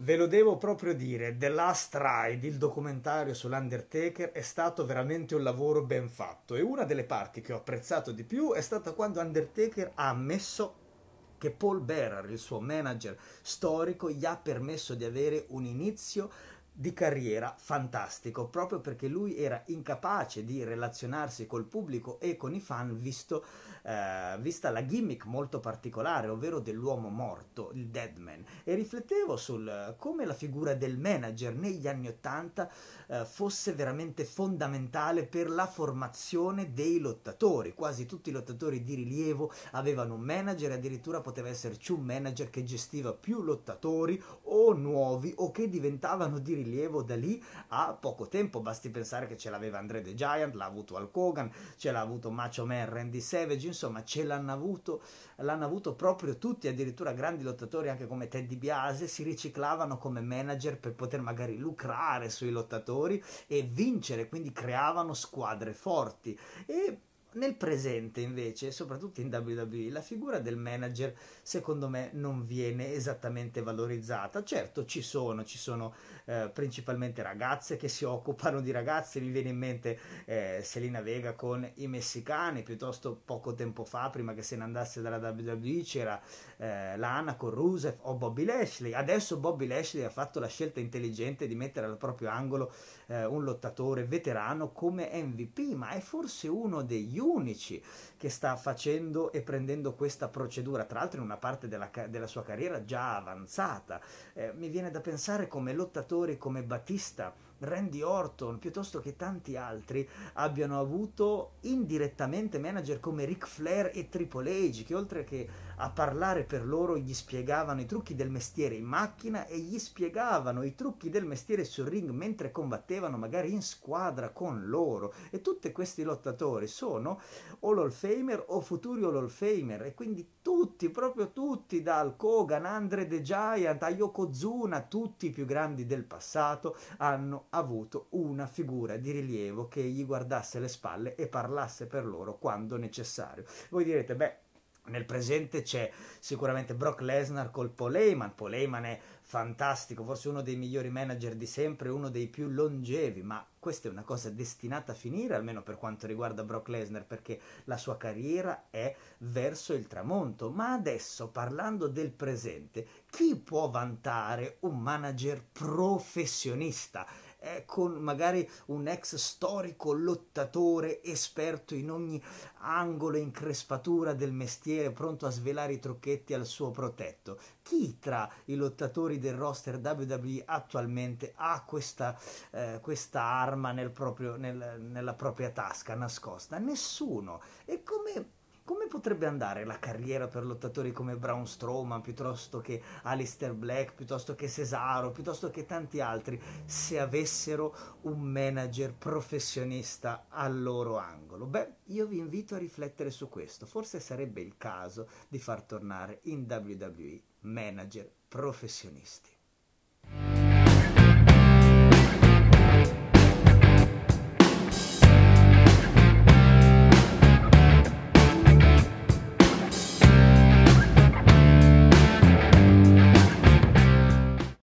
Ve lo devo proprio dire, The Last Ride, il documentario sull'Undertaker, è stato veramente un lavoro ben fatto e una delle parti che ho apprezzato di più è stata quando Undertaker ha ammesso che Paul Bearer, il suo manager storico, gli ha permesso di avere un inizio di carriera fantastico, proprio perché lui era incapace di relazionarsi col pubblico e con i fan, visto, eh, vista la gimmick molto particolare, ovvero dell'uomo morto, il dead man. E riflettevo sul come la figura del manager negli anni Ottanta eh, fosse veramente fondamentale per la formazione dei lottatori. Quasi tutti i lottatori di rilievo avevano un manager, addirittura poteva esserci un manager che gestiva più lottatori o nuovi o che diventavano di rilievo rilievo da lì a poco tempo. Basti pensare che ce l'aveva Andre the Giant, l'ha avuto Al Kogan, ce l'ha avuto Macho Man, Randy Savage, insomma ce l'hanno avuto, l'hanno avuto proprio tutti, addirittura grandi lottatori anche come Teddy Biase, si riciclavano come manager per poter magari lucrare sui lottatori e vincere, quindi creavano squadre forti. E nel presente invece, soprattutto in WWE, la figura del manager secondo me non viene esattamente valorizzata. Certo ci sono, ci sono eh, principalmente ragazze che si occupano di ragazze, mi viene in mente eh, Selena Vega con i messicani, piuttosto poco tempo fa, prima che se ne andasse dalla WWE, c'era eh, Lana con Rusev o Bobby Lashley. Adesso Bobby Lashley ha fatto la scelta intelligente di mettere al proprio angolo eh, un lottatore veterano come MVP, ma è forse uno degli unici che sta facendo e prendendo questa procedura, tra l'altro in una parte della, della sua carriera già avanzata. Eh, mi viene da pensare come lottatori come Battista Randy Orton piuttosto che tanti altri abbiano avuto indirettamente manager come Ric Flair e Triple H che oltre che a parlare per loro gli spiegavano i trucchi del mestiere in macchina e gli spiegavano i trucchi del mestiere sul ring mentre combattevano magari in squadra con loro e tutti questi lottatori sono o l'Hall Famer o futuri All Famer e quindi tutti, proprio tutti, dal Kogan, Andre the Giant a Yokozuna, tutti i più grandi del passato hanno avuto una figura di rilievo che gli guardasse le spalle e parlasse per loro quando necessario. Voi direte, beh, nel presente c'è sicuramente Brock Lesnar col Paul Heyman. Paul Heyman è fantastico, forse uno dei migliori manager di sempre, uno dei più longevi, ma questa è una cosa destinata a finire, almeno per quanto riguarda Brock Lesnar, perché la sua carriera è verso il tramonto. Ma adesso, parlando del presente, chi può vantare un manager professionista? eh, con magari un ex storico lottatore esperto in ogni angolo e increspatura del mestiere, pronto a svelare i trucchetti al suo protetto. Chi tra i lottatori del roster WWE attualmente ha questa, eh, questa arma nel proprio, nel, nella propria tasca nascosta? Nessuno. E come come potrebbe andare la carriera per lottatori come Braun Strowman, piuttosto che Alistair Black, piuttosto che Cesaro, piuttosto che tanti altri, se avessero un manager professionista al loro angolo? Beh, io vi invito a riflettere su questo. Forse sarebbe il caso di far tornare in WWE manager professionisti.